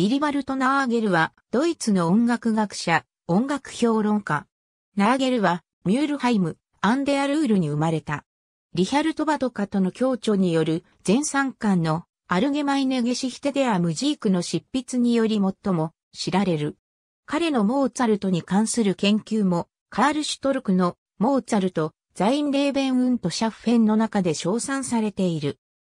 ビリバルト・ナーゲルは、ドイツの音楽学者、音楽評論家。ナーゲルは、ミュールハイム、アンデアルールに生まれた。リヒャルト・バドカとの協調による全3巻のアルゲマイネ・ゲシヒテデア・ムジークの執筆により最も知られる。彼のモーツァルトに関する研究も、カール・シュトルクのモーツァルト、ザイン・レーベン・ウント・シャッフェンの中で称賛されている。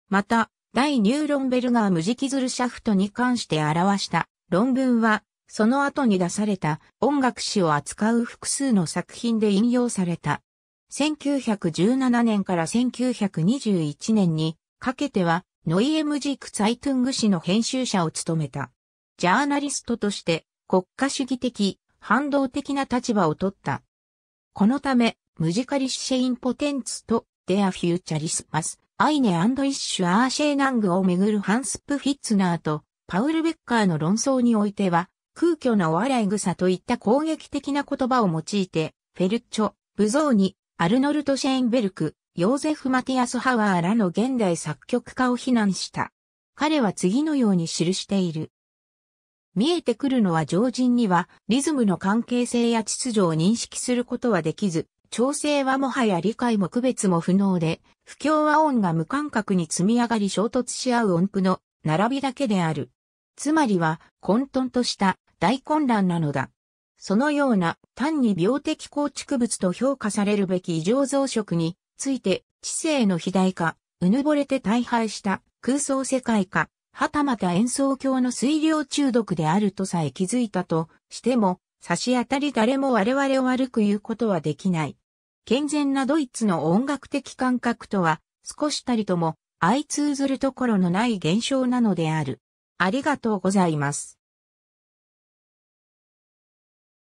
また、第ニューロンベルガー無気ズルシャフトに関して表した論文は、その後に出された音楽史を扱う複数の作品で引用された。1917年から1921年にかけては、ノイエムジーク・ツァイトゥング誌の編集者を務めた。ジャーナリストとして国家主義的、反動的な立場を取った。このため、ムジカリシェインポテンツとデアフューチャリスマスアイネイッシュ・アーシェーナングをめぐるハンス・プ・フィッツナーとパウル・ベッカーの論争においては、空虚なお笑い草といった攻撃的な言葉を用いて、フェルチョ、ブゾーニ、アルノルト・シェーンベルク、ヨーゼフ・マティアス・ハワーらの現代作曲家を非難した。彼は次のように記している。見えてくるのは常人にはリズムの関係性や秩序を認識することはできず、調整はもはや理解も区別も不能で、不協和音が無感覚に積み上がり衝突し合う音符の並びだけである。つまりは混沌とした大混乱なのだ。そのような単に病的構築物と評価されるべき異常増殖について知性の肥大化、うぬぼれて大敗した空想世界化、はたまた演奏教の水量中毒であるとさえ気づいたとしても、差し当たり誰も我々を悪く言うことはできない。健全なドイツの音楽的感覚とは、少したりとも、相通ずるところのない現象なのである。ありがとうございます。